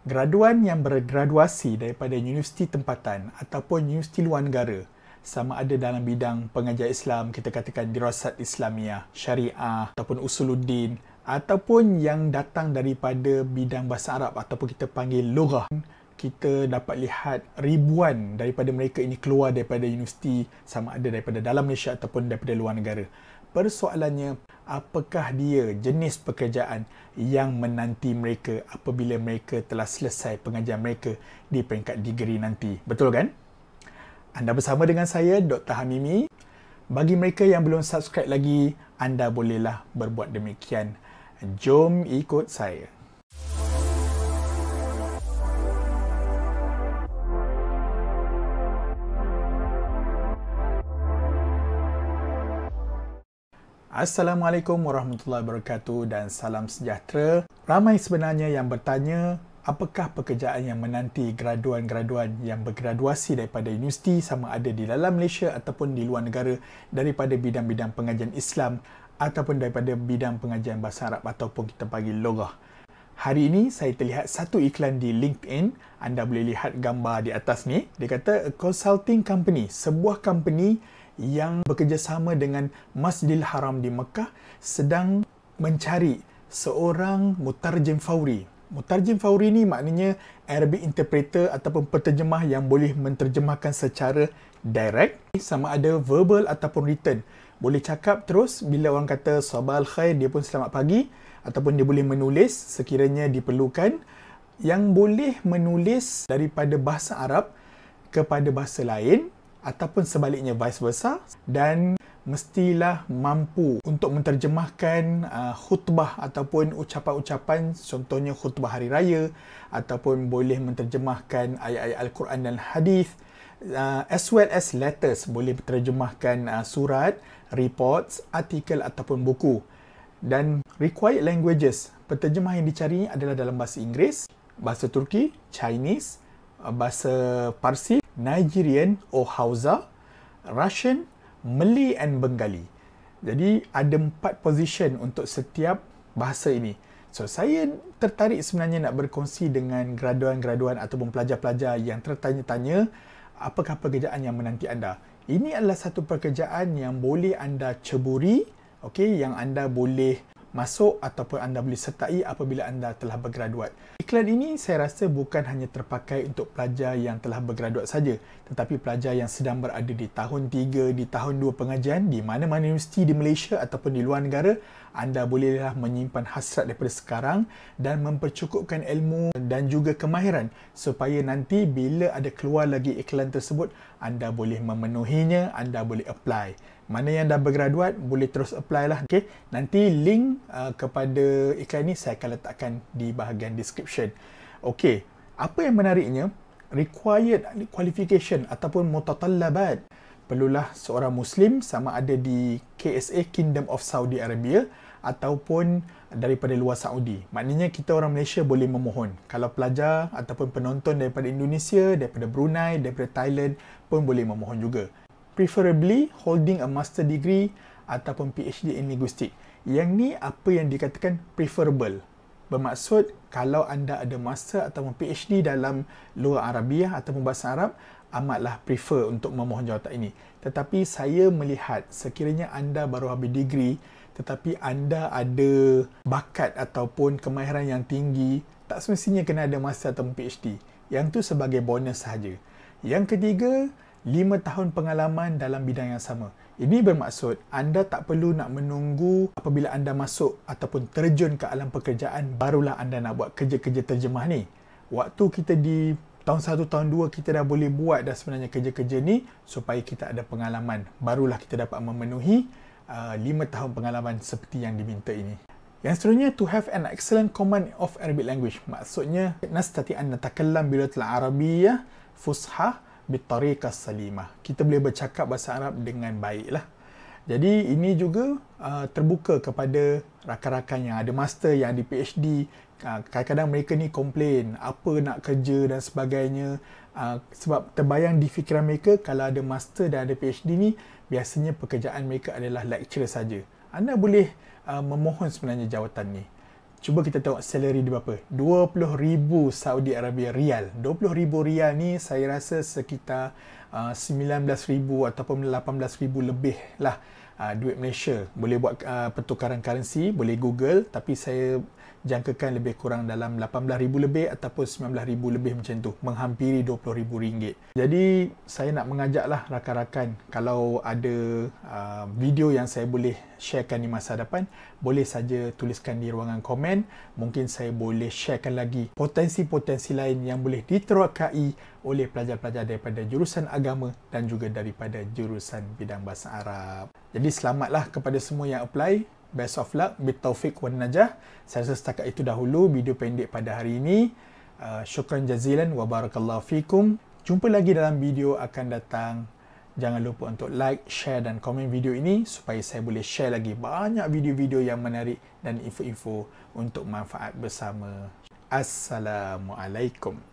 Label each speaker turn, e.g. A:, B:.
A: Graduan yang bergraduasi daripada universiti tempatan ataupun universiti luar negara sama ada dalam bidang pengajar Islam, kita katakan dirasat Islamiah, syariah ataupun usuluddin ataupun yang datang daripada bidang bahasa Arab ataupun kita panggil lughah kita dapat lihat ribuan daripada mereka ini keluar daripada universiti sama ada daripada dalam Malaysia ataupun daripada luar negara persoalannya apakah dia jenis pekerjaan yang menanti mereka apabila mereka telah selesai pengajian mereka di peringkat degree nanti. Betul kan? Anda bersama dengan saya, Dr. Hamimi. Bagi mereka yang belum subscribe lagi, anda bolehlah berbuat demikian. Jom ikut saya. Assalamualaikum warahmatullahi wabarakatuh dan salam sejahtera. Ramai sebenarnya yang bertanya apakah pekerjaan yang menanti graduan-graduan yang bergraduasi daripada universiti sama ada di dalam Malaysia ataupun di luar negara daripada bidang-bidang pengajian Islam ataupun daripada bidang pengajian Bahasa Arab ataupun kita panggil logah. Hari ini saya terlihat satu iklan di LinkedIn. Anda boleh lihat gambar di atas ni. Dia kata, A consulting company, sebuah company yang bekerjasama dengan Masjidil Haram di Mekah sedang mencari seorang mutarjim fauri. Mutarjim fauri ni maknanya Arabic interpreter ataupun penterjemah yang boleh menterjemahkan secara direct sama ada verbal ataupun written. Boleh cakap terus bila orang kata sabal khair dia pun selamat pagi ataupun dia boleh menulis sekiranya diperlukan yang boleh menulis daripada bahasa Arab kepada bahasa lain ataupun sebaliknya vice versa dan mestilah mampu untuk menterjemahkan uh, khutbah ataupun ucapan-ucapan contohnya khutbah hari raya ataupun boleh menterjemahkan ayat-ayat al-Quran dan hadis uh, as well as letters boleh menterjemahkan uh, surat, reports, artikel ataupun buku dan required languages penterjemah yang dicari adalah dalam bahasa Inggeris, bahasa Turki, Chinese, uh, bahasa Parsi Nigerian or Hausa, Russian, Malay and Bengali. Jadi ada empat position untuk setiap bahasa ini. So saya tertarik sebenarnya nak berkongsi dengan graduan-graduan ataupun pelajar-pelajar yang tertanya-tanya apakah pekerjaan yang menanti anda. Ini adalah satu pekerjaan yang boleh anda ceburi, okay, yang anda boleh masuk ataupun anda boleh sertai apabila anda telah bergraduat. Iklan ini saya rasa bukan hanya terpakai untuk pelajar yang telah bergraduat saja tetapi pelajar yang sedang berada di tahun 3, di tahun 2 pengajian di mana-mana universiti di Malaysia ataupun di luar negara anda bolehlah menyimpan hasrat daripada sekarang dan mempercukupkan ilmu dan juga kemahiran supaya nanti bila ada keluar lagi iklan tersebut anda boleh memenuhinya, anda boleh apply mana yang dah bergraduat boleh terus apply lah okay. nanti link uh, kepada iklan ni saya akan letakkan di bahagian description Okey, apa yang menariknya required qualification ataupun mutatallabat perlulah seorang muslim sama ada di KSA Kingdom of Saudi Arabia ataupun daripada luar Saudi. Maknanya kita orang Malaysia boleh memohon. Kalau pelajar ataupun penonton daripada Indonesia, daripada Brunei, daripada Thailand pun boleh memohon juga preferably holding a master degree ataupun PhD in linguistics. Yang ni apa yang dikatakan preferable. Bermaksud kalau anda ada master ataupun PhD dalam luar Arabiah ataupun bahasa Arab, amatlah prefer untuk memohon jawatan ini. Tetapi saya melihat sekiranya anda baru habis degree tetapi anda ada bakat ataupun kemahiran yang tinggi, tak semestinya kena ada master ataupun PhD. Yang tu sebagai bonus saja. Yang ketiga, 5 tahun pengalaman dalam bidang yang sama. Ini bermaksud anda tak perlu nak menunggu apabila anda masuk ataupun terjun ke alam pekerjaan barulah anda nak buat kerja-kerja terjemah ni. Waktu kita di tahun 1, tahun 2 kita dah boleh buat dah sebenarnya kerja-kerja ni supaya kita ada pengalaman barulah kita dapat memenuhi uh, 5 tahun pengalaman seperti yang diminta ini. Yang seterusnya, to have an excellent command of Arabic language. Maksudnya, nasta ti anna takallam bilatul Arabiyah fushah bitariqah salimah. Kita boleh bercakap bahasa Arab dengan baiklah. Jadi ini juga uh, terbuka kepada rakan-rakan yang ada master yang ada PhD. Uh, kadang-kadang uh, mereka ni komplain apa nak kerja dan sebagainya. Uh, sebab terbayang di fikiran mereka kalau ada master dan ada PhD ni biasanya pekerjaan mereka adalah lecturer saja. Anda boleh uh, memohon sebenarnya jawatan ni. Cuba kita tengok salary dia berapa. 20,000 Saudi Arabia rial. 20,000 rial ni saya rasa sekitar uh, 19,000 ataupun 18,000 lebih lah uh, duit Malaysia. Boleh buat uh, pertukaran currency, boleh Google tapi saya jangkakan lebih kurang dalam 18000 lebih ataupun 19000 lebih macam tu menghampiri 20000 ringgit jadi saya nak mengajaklah rakan-rakan kalau ada uh, video yang saya boleh sharekan di masa depan, boleh saja tuliskan di ruangan komen mungkin saya boleh sharekan lagi potensi-potensi lain yang boleh diterokai oleh pelajar-pelajar daripada jurusan agama dan juga daripada jurusan bidang bahasa Arab. Jadi selamatlah kepada semua yang apply best of luck bil taufik wan najah saya rasa setakat itu dahulu video pendek pada hari ini uh, syukran jazilan wa barakallahu fikum jumpa lagi dalam video akan datang jangan lupa untuk like share dan komen video ini supaya saya boleh share lagi banyak video-video yang menarik dan info-info untuk manfaat bersama assalamualaikum